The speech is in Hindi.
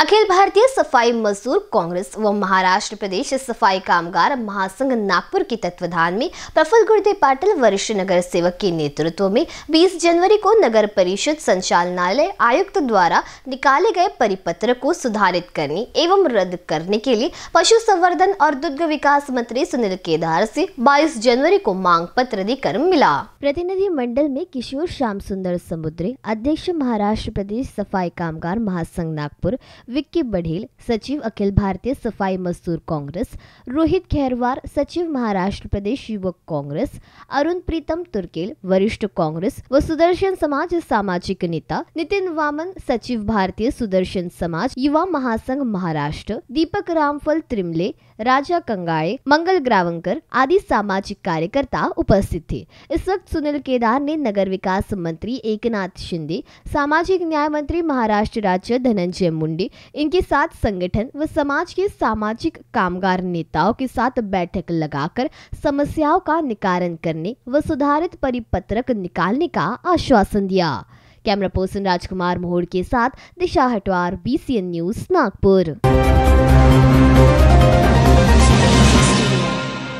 अखिल भारतीय सफाई मजदूर कांग्रेस व महाराष्ट्र प्रदेश सफाई कामगार महासंघ नागपुर के तत्वाधान में प्रफुल गुरुदेव पाटिल वरिष्ठ नगर सेवक के नेतृत्व में 20 जनवरी को नगर परिषद संचालनालय आयुक्त द्वारा निकाले गए परिपत्र को सुधारित करने एवं रद्द करने के लिए पशु संवर्धन और दुग्ध विकास मंत्री सुनील केदार से 22 जनवरी को मांग पत्र देकर मिला प्रतिनिधि मंडल में किशोर श्याम सुंदर समुद्री अध्यक्ष महाराष्ट्र प्रदेश सफाई कामगार महासंघ नागपुर विक्की बढ़ेल सचिव अखिल भारतीय सफाई मजदूर कांग्रेस रोहित खैरवार सचिव महाराष्ट्र प्रदेश युवक कांग्रेस अरुण प्रीतम तुर्केल वरिष्ठ कांग्रेस व सुदर्शन समाज सामाजिक नेता नितिन वामन सचिव भारतीय सुदर्शन समाज युवा महासंघ महाराष्ट्र दीपक रामफल त्रिमले राजा कंगाड़े मंगल ग्रावंकर आदि सामाजिक कार्यकर्ता उपस्थित थे इस वक्त सुनील केदार ने नगर विकास मंत्री एकनाथ शिंदे सामाजिक न्याय मंत्री महाराष्ट्र राज्य धनंजय मुंडी इनके साथ संगठन व समाज के सामाजिक कामगार नेताओं के साथ बैठक लगाकर समस्याओं का निकारण करने व सुधारित परिपत्रक निकालने का आश्वासन दिया कैमरा पर्सन राजकुमार मोहड़ के साथ दिशा हटवार बी न्यूज नागपुर